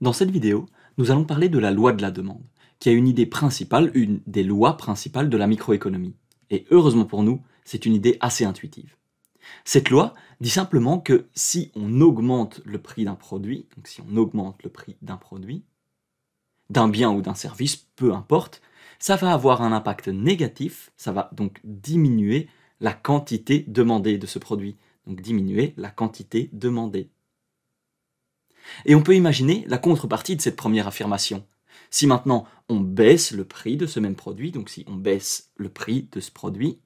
Dans cette vidéo, nous allons parler de la loi de la demande, qui a une idée principale, une des lois principales de la microéconomie. Et heureusement pour nous, c'est une idée assez intuitive. Cette loi dit simplement que si on augmente le prix d'un produit, donc si on augmente le prix d'un produit, d'un bien ou d'un service, peu importe, ça va avoir un impact négatif, ça va donc diminuer la quantité demandée de ce produit, donc diminuer la quantité demandée et on peut imaginer la contrepartie de cette première affirmation. Si maintenant on baisse le prix de ce même produit, donc si on baisse le prix de ce produit,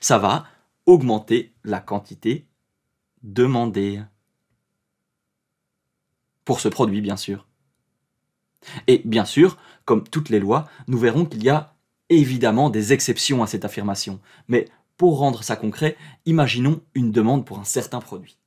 ça va augmenter la quantité demandée. Pour ce produit, bien sûr. Et bien sûr, comme toutes les lois, nous verrons qu'il y a évidemment des exceptions à cette affirmation. Mais pour rendre ça concret, imaginons une demande pour un certain produit.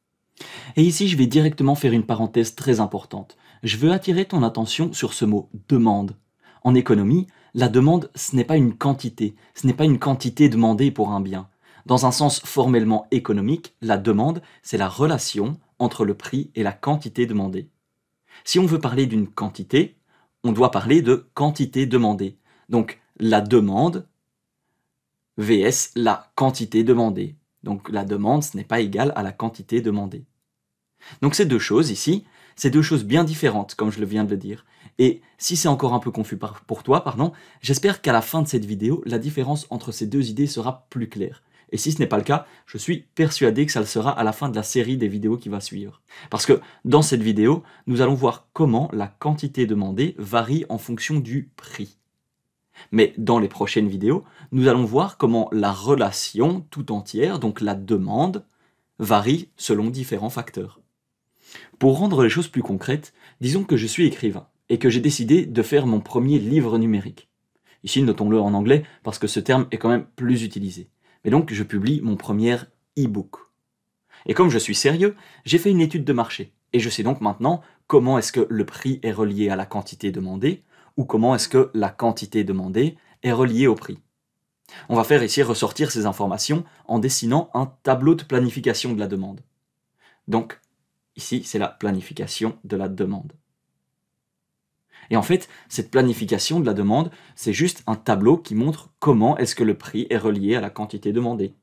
Et ici, je vais directement faire une parenthèse très importante. Je veux attirer ton attention sur ce mot demande. En économie, la demande, ce n'est pas une quantité, ce n'est pas une quantité demandée pour un bien. Dans un sens formellement économique, la demande, c'est la relation entre le prix et la quantité demandée. Si on veut parler d'une quantité, on doit parler de quantité demandée. Donc la demande vs la quantité demandée. Donc la demande, ce n'est pas égal à la quantité demandée. Donc ces deux choses ici, c'est deux choses bien différentes, comme je le viens de le dire. Et si c'est encore un peu confus pour toi, pardon, j'espère qu'à la fin de cette vidéo, la différence entre ces deux idées sera plus claire. Et si ce n'est pas le cas, je suis persuadé que ça le sera à la fin de la série des vidéos qui va suivre. Parce que dans cette vidéo, nous allons voir comment la quantité demandée varie en fonction du prix. Mais dans les prochaines vidéos, nous allons voir comment la relation tout entière, donc la demande, varie selon différents facteurs. Pour rendre les choses plus concrètes, disons que je suis écrivain et que j'ai décidé de faire mon premier livre numérique. Ici, notons-le en anglais parce que ce terme est quand même plus utilisé. Mais donc, je publie mon premier e-book. Et comme je suis sérieux, j'ai fait une étude de marché et je sais donc maintenant comment est-ce que le prix est relié à la quantité demandée, ou comment est-ce que la quantité demandée est reliée au prix. On va faire ici ressortir ces informations en dessinant un tableau de planification de la demande. Donc, ici, c'est la planification de la demande. Et en fait, cette planification de la demande, c'est juste un tableau qui montre comment est-ce que le prix est relié à la quantité demandée.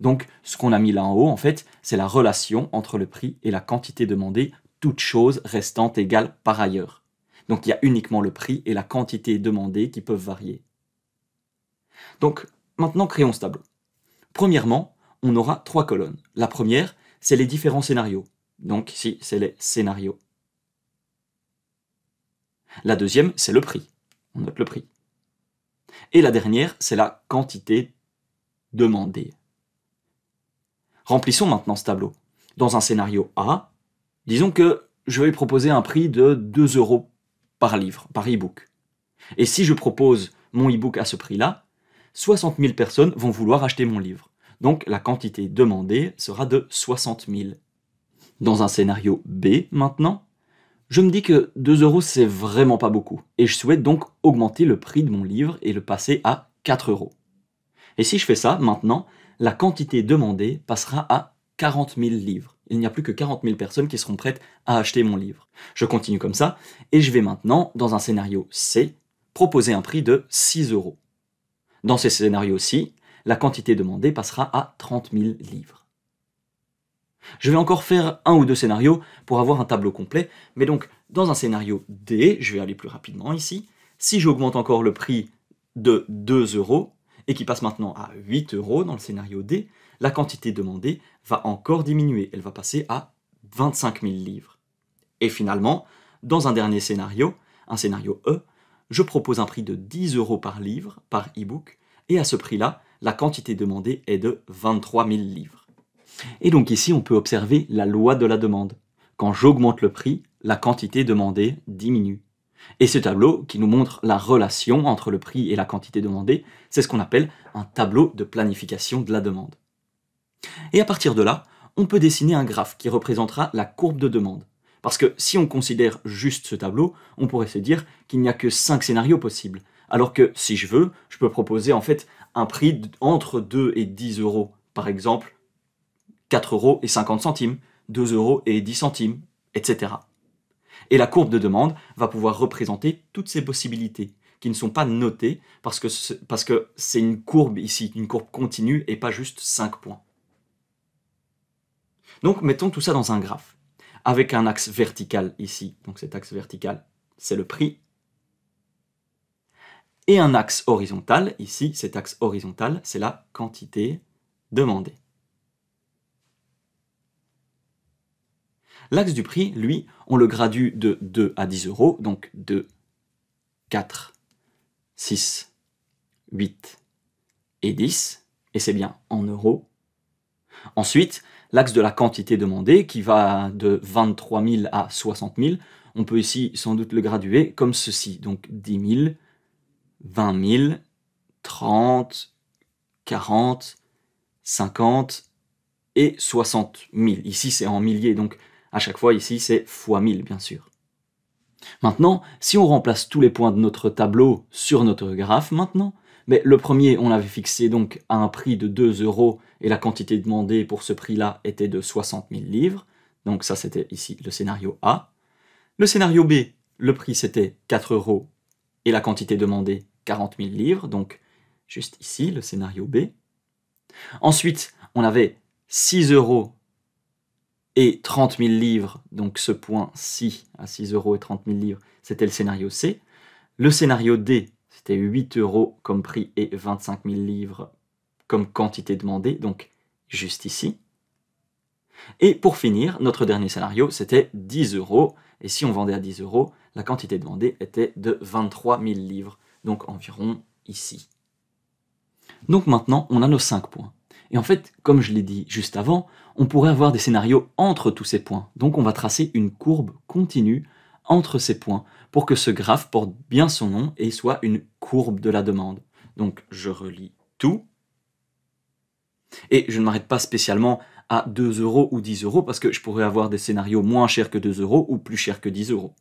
Donc, ce qu'on a mis là en haut, en fait, c'est la relation entre le prix et la quantité demandée, toute chose restant égales par ailleurs. Donc il y a uniquement le prix et la quantité demandée qui peuvent varier. Donc maintenant créons ce tableau. Premièrement, on aura trois colonnes. La première, c'est les différents scénarios. Donc ici, c'est les scénarios. La deuxième, c'est le prix. On note le prix. Et la dernière, c'est la quantité demandée. Remplissons maintenant ce tableau. Dans un scénario A, disons que je vais proposer un prix de 2 euros par livre, par ebook. Et si je propose mon ebook à ce prix-là, 60 000 personnes vont vouloir acheter mon livre. Donc la quantité demandée sera de 60 000. Dans un scénario B maintenant, je me dis que 2 euros c'est vraiment pas beaucoup, et je souhaite donc augmenter le prix de mon livre et le passer à 4 euros. Et si je fais ça maintenant, la quantité demandée passera à 40 000 livres. Il n'y a plus que 40 000 personnes qui seront prêtes à acheter mon livre. Je continue comme ça, et je vais maintenant, dans un scénario C, proposer un prix de 6 euros. Dans ce scénario-ci, la quantité demandée passera à 30 000 livres. Je vais encore faire un ou deux scénarios pour avoir un tableau complet, mais donc dans un scénario D, je vais aller plus rapidement ici, si j'augmente encore le prix de 2 euros, et qui passe maintenant à 8 euros dans le scénario D, la quantité demandée va encore diminuer, elle va passer à 25 000 livres. Et finalement, dans un dernier scénario, un scénario E, je propose un prix de 10 euros par livre, par e-book, et à ce prix-là, la quantité demandée est de 23 000 livres. Et donc ici, on peut observer la loi de la demande. Quand j'augmente le prix, la quantité demandée diminue. Et ce tableau qui nous montre la relation entre le prix et la quantité demandée, c'est ce qu'on appelle un tableau de planification de la demande. Et à partir de là, on peut dessiner un graphe qui représentera la courbe de demande. Parce que si on considère juste ce tableau, on pourrait se dire qu'il n'y a que 5 scénarios possibles. Alors que si je veux, je peux proposer en fait un prix entre 2 et 10 euros. Par exemple, 4 euros et 50 centimes, 2 euros et 10 centimes, etc. Et la courbe de demande va pouvoir représenter toutes ces possibilités qui ne sont pas notées parce que c'est une courbe ici, une courbe continue et pas juste 5 points. Donc mettons tout ça dans un graphe, avec un axe vertical ici, donc cet axe vertical, c'est le prix, et un axe horizontal, ici, cet axe horizontal, c'est la quantité demandée. L'axe du prix, lui, on le gradue de 2 à 10 euros, donc 2, 4, 6, 8 et 10, et c'est bien en euros. Ensuite, l'axe de la quantité demandée qui va de 23 000 à 60 000. On peut ici sans doute le graduer comme ceci, donc 10 000, 20 000, 30, 40, 50 et 60 000. Ici c'est en milliers, donc à chaque fois ici c'est fois 1000 bien sûr. Maintenant, si on remplace tous les points de notre tableau sur notre graphe maintenant, le premier, on l'avait fixé donc à un prix de 2 euros et la quantité demandée pour ce prix-là était de 60 000 livres. Donc ça, c'était ici le scénario A. Le scénario B, le prix c'était 4 euros et la quantité demandée 40 000 livres, donc juste ici le scénario B. Ensuite, on avait 6 euros et 30 000 livres, donc ce point-ci à 6 euros et 30 000 livres, c'était le scénario C. Le scénario D, c'était 8 euros comme prix et 25 000 livres comme quantité demandée, donc juste ici. Et pour finir, notre dernier scénario, c'était 10 euros. Et si on vendait à 10 euros, la quantité demandée était de 23 000 livres, donc environ ici. Donc maintenant, on a nos 5 points. Et en fait, comme je l'ai dit juste avant, on pourrait avoir des scénarios entre tous ces points. Donc on va tracer une courbe continue entre ces points pour que ce graphe porte bien son nom et soit une courbe de la demande. Donc je relis tout. Et je ne m'arrête pas spécialement à 2 euros ou 10 euros parce que je pourrais avoir des scénarios moins chers que 2 euros ou plus chers que 10 euros.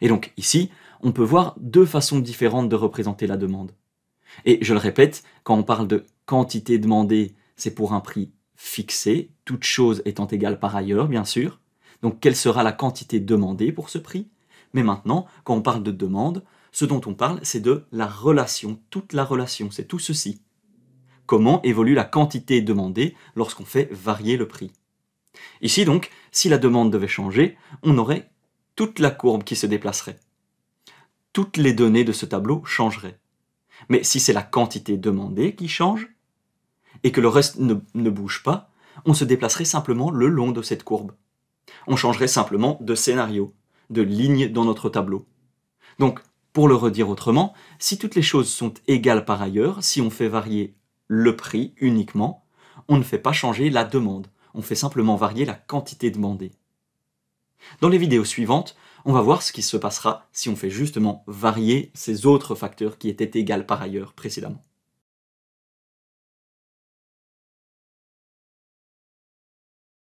Et donc ici, on peut voir deux façons différentes de représenter la demande. Et je le répète, quand on parle de quantité demandée, c'est pour un prix fixé, toute chose étant égale par ailleurs, bien sûr. Donc quelle sera la quantité demandée pour ce prix Mais maintenant, quand on parle de demande, ce dont on parle, c'est de la relation, toute la relation, c'est tout ceci. Comment évolue la quantité demandée lorsqu'on fait varier le prix Ici donc, si la demande devait changer, on aurait toute la courbe qui se déplacerait. Toutes les données de ce tableau changeraient. Mais si c'est la quantité demandée qui change, et que le reste ne, bouge pas, on se déplacerait simplement le long de cette courbe on changerait simplement de scénario, de ligne dans notre tableau. Donc, pour le redire autrement, si toutes les choses sont égales par ailleurs, si on fait varier le prix uniquement, on ne fait pas changer la demande, on fait simplement varier la quantité demandée. Dans les vidéos suivantes, on va voir ce qui se passera si on fait justement varier ces autres facteurs qui étaient égales par ailleurs précédemment.